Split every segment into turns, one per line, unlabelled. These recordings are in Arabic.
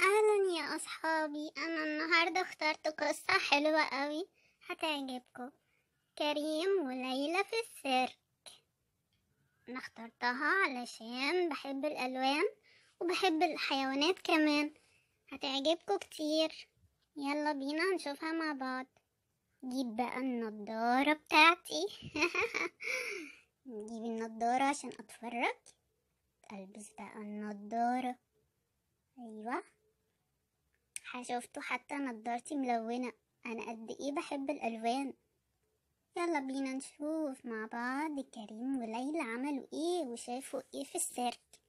اهلا يا اصحابي انا النهارده اخترت قصه حلوه قوي هتعجبكم كريم وليلى في السيرك انا اخترتها علشان بحب الالوان وبحب الحيوانات كمان هتعجبكم كتير يلا بينا نشوفها مع بعض جيب بقى النضاره بتاعتي نجيب النضاره عشان اتفرج البس بقى النضاره ايوه شفتوا حتى نضارتي ملونة أنا قد إيه بحب الألوان يلا بينا نشوف مع بعض كريم وليلى عملوا إيه وشافوا إيه في السيرك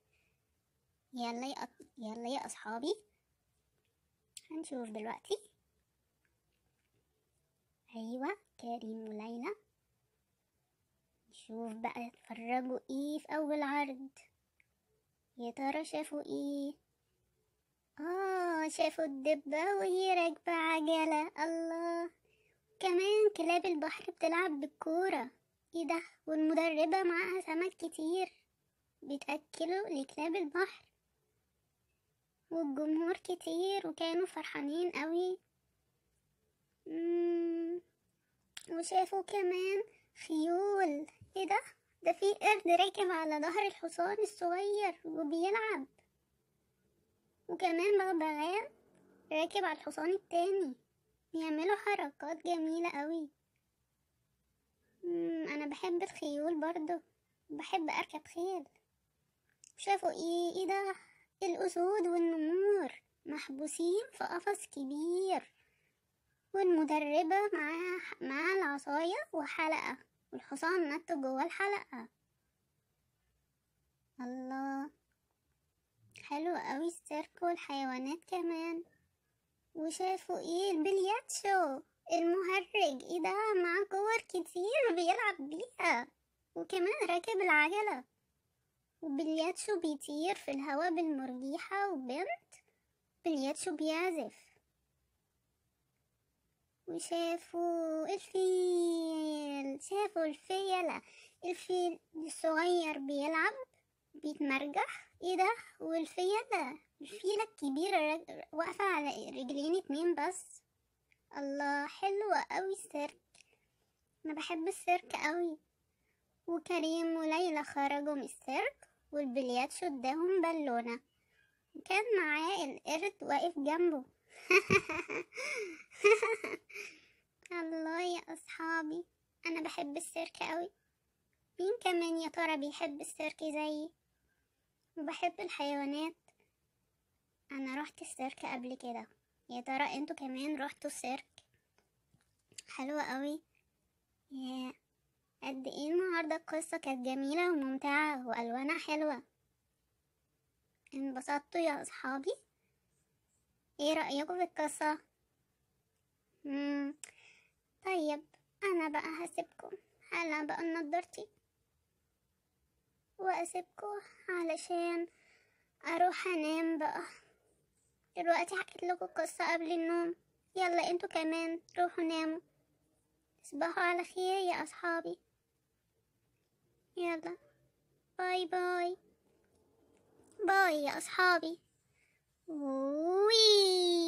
يلا يا يلا يا أصحابي هنشوف دلوقتي أيوة كريم وليلى نشوف بقى اتفرجوا إيه في أول عرض يا ترى شافوا إيه شافوا الدبة وهي راكبة عجلة الله كمان كلاب البحر بتلعب بالكورة ايه ده والمدربة معاها سمك كتير بيتأكلوا لكلاب البحر والجمهور كتير وكانوا فرحانين قوي وشافوا كمان خيول ايه ده ده في قرد راكب على ظهر الحصان الصغير وبيلعب وكمان بغبغاء راكب على الحصان التاني بيعملوا حركات جميلة قوي انا بحب الخيول برضو بحب اركب خيل شافوا ايه ايه ده الاسود والنمور محبوسين في قفص كبير والمدربة معاها معاها العصاية وحلقة والحصان نط جوه الحلقة الله حلو قوي السيركو والحيوانات كمان وشافوا ايه البلياتشو المهرج ايه ده معاه كور كتير بيلعب بيها وكمان راكب العجلة وبلياتشو بيطير في الهواء بالمرجيحة وبنت بلياتشو بيعزف وشافوا الفيل شافوا الفيلة الفيل الصغير بيلعب بيتمرجح ايه ده والفيلة الفيلة الكبيرة واقفة على رجلين اتنين بس الله حلوة قوي السيرك انا بحب السيرك قوي وكريم وليلى خرجوا من السيرك والبليات شداهم بالونة كان معاه القرد واقف جنبه الله يا أصحابي أنا بحب السيرك أوي مين كمان يا ترى بيحب السيرك زيي وبحب الحيوانات انا رحت السيرك قبل كده يا ترى انتوا كمان رحتوا السيرك حلوة قوي يا قد ايه النهاردة القصة كانت جميلة وممتعة والوانها حلوة انبسطتوا يا اصحابي ايه رأيكم في القصة طيب انا بقى هسيبكم هلا بقى نضارتي واسيبكم علشان اروح انام بقى دلوقتي حكيت لكم قصة قبل النوم يلا انتوا كمان روحوا ناموا تصبحوا على خير يا اصحابي يلا باي باي باي يا اصحابي وي